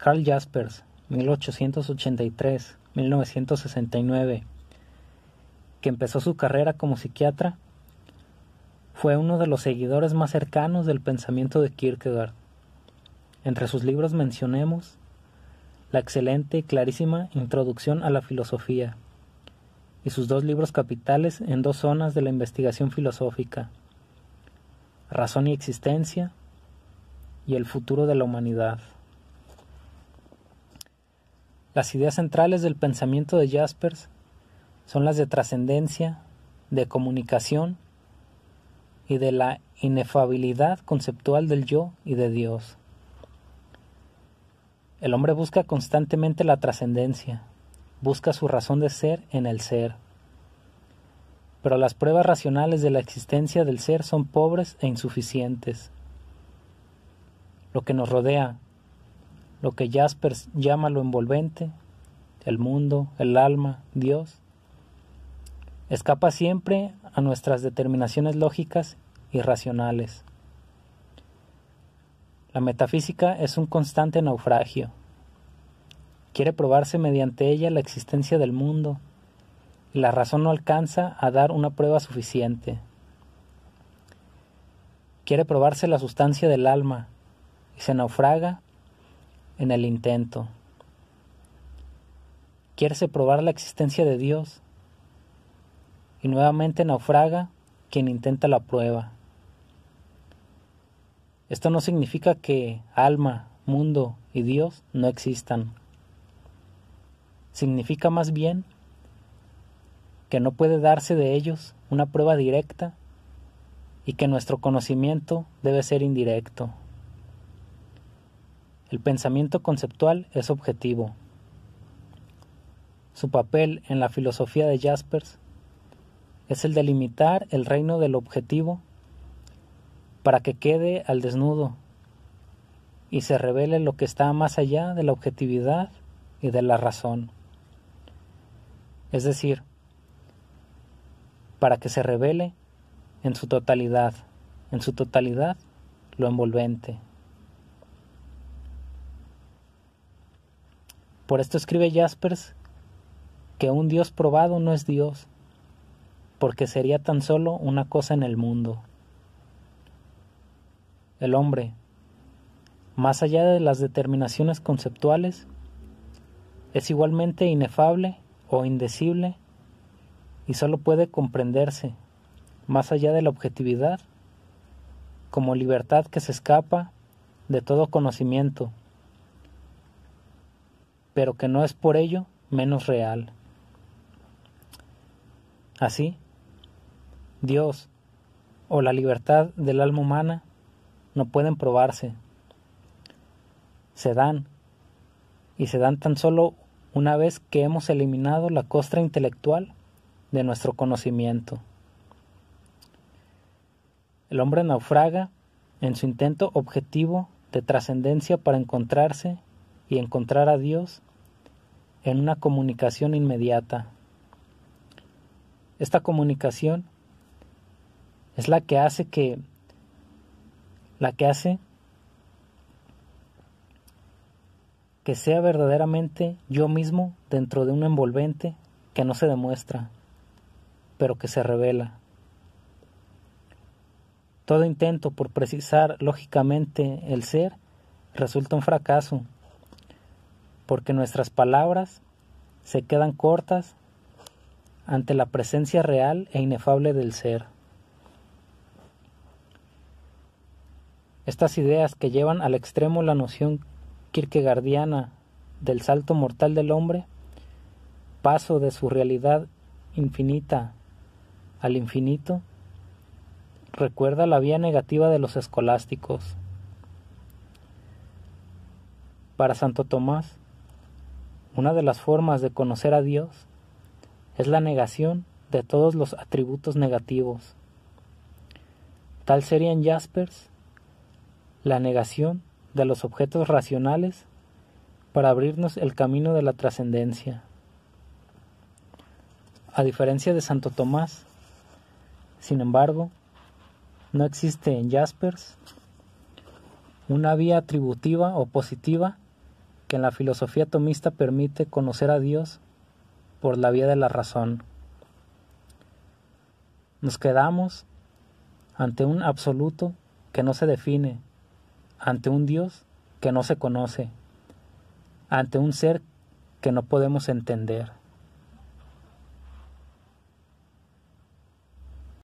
Carl Jaspers, 1883-1969, que empezó su carrera como psiquiatra, fue uno de los seguidores más cercanos del pensamiento de Kierkegaard. Entre sus libros mencionemos la excelente y clarísima Introducción a la Filosofía y sus dos libros capitales en dos zonas de la investigación filosófica, Razón y Existencia y El futuro de la humanidad. Las ideas centrales del pensamiento de Jaspers son las de trascendencia, de comunicación y de la inefabilidad conceptual del yo y de Dios. El hombre busca constantemente la trascendencia, busca su razón de ser en el ser. Pero las pruebas racionales de la existencia del ser son pobres e insuficientes. Lo que nos rodea, lo que Jaspers llama lo envolvente, el mundo, el alma, Dios, escapa siempre a nuestras determinaciones lógicas y racionales. La metafísica es un constante naufragio. Quiere probarse mediante ella la existencia del mundo, y la razón no alcanza a dar una prueba suficiente. Quiere probarse la sustancia del alma, y se naufraga en el intento. Quiere probar la existencia de Dios y nuevamente naufraga quien intenta la prueba. Esto no significa que alma, mundo y Dios no existan. Significa más bien que no puede darse de ellos una prueba directa y que nuestro conocimiento debe ser indirecto. El pensamiento conceptual es objetivo. Su papel en la filosofía de Jaspers es el de limitar el reino del objetivo para que quede al desnudo y se revele lo que está más allá de la objetividad y de la razón. Es decir, para que se revele en su totalidad, en su totalidad lo envolvente, Por esto escribe Jaspers que un Dios probado no es Dios, porque sería tan solo una cosa en el mundo. El hombre, más allá de las determinaciones conceptuales, es igualmente inefable o indecible y solo puede comprenderse, más allá de la objetividad, como libertad que se escapa de todo conocimiento pero que no es por ello menos real. Así, Dios o la libertad del alma humana no pueden probarse. Se dan, y se dan tan solo una vez que hemos eliminado la costra intelectual de nuestro conocimiento. El hombre naufraga en su intento objetivo de trascendencia para encontrarse y encontrar a Dios en una comunicación inmediata. Esta comunicación es la que hace que la que hace que sea verdaderamente yo mismo dentro de un envolvente que no se demuestra, pero que se revela. Todo intento por precisar lógicamente el ser resulta un fracaso porque nuestras palabras se quedan cortas ante la presencia real e inefable del ser. Estas ideas que llevan al extremo la noción kirkegardiana del salto mortal del hombre, paso de su realidad infinita al infinito, recuerda la vía negativa de los escolásticos. Para Santo Tomás, una de las formas de conocer a Dios es la negación de todos los atributos negativos. Tal sería en Jaspers la negación de los objetos racionales para abrirnos el camino de la trascendencia. A diferencia de Santo Tomás, sin embargo, no existe en Jaspers una vía atributiva o positiva que en la filosofía tomista permite conocer a Dios por la vía de la razón. Nos quedamos ante un absoluto que no se define, ante un Dios que no se conoce, ante un ser que no podemos entender.